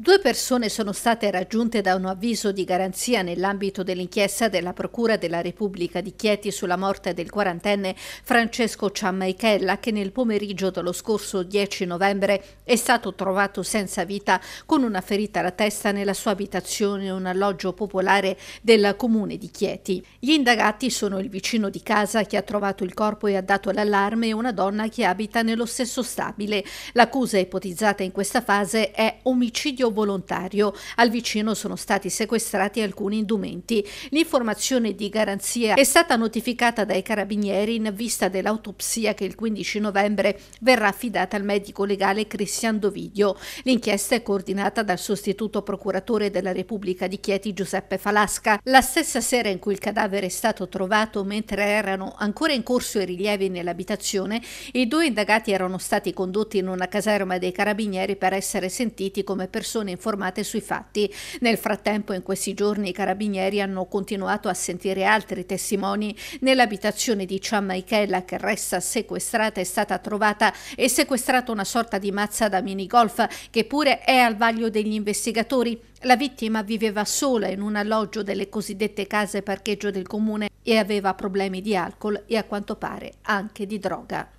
Due persone sono state raggiunte da un avviso di garanzia nell'ambito dell'inchiesta della Procura della Repubblica di Chieti sulla morte del quarantenne Francesco Ciammaichella che nel pomeriggio dello scorso 10 novembre è stato trovato senza vita con una ferita alla testa nella sua abitazione in un alloggio popolare del comune di Chieti. Gli indagati sono il vicino di casa che ha trovato il corpo e ha dato l'allarme e una donna che abita nello stesso stabile. L'accusa ipotizzata in questa fase è omicidio servizio volontario. Al vicino sono stati sequestrati alcuni indumenti. L'informazione di garanzia è stata notificata dai carabinieri in vista dell'autopsia che il 15 novembre verrà affidata al medico legale Cristian Dovidio. L'inchiesta è coordinata dal sostituto procuratore della Repubblica di Chieti Giuseppe Falasca. La stessa sera in cui il cadavere è stato trovato, mentre erano ancora in corso i rilievi nell'abitazione, i due indagati erano stati condotti in una caserma dei carabinieri per essere sentiti come persone persone informate sui fatti. Nel frattempo in questi giorni i carabinieri hanno continuato a sentire altri testimoni. Nell'abitazione di Cian Michela che resta sequestrata è stata trovata e sequestrata una sorta di mazza da minigolf che pure è al vaglio degli investigatori. La vittima viveva sola in un alloggio delle cosiddette case parcheggio del comune e aveva problemi di alcol e a quanto pare anche di droga.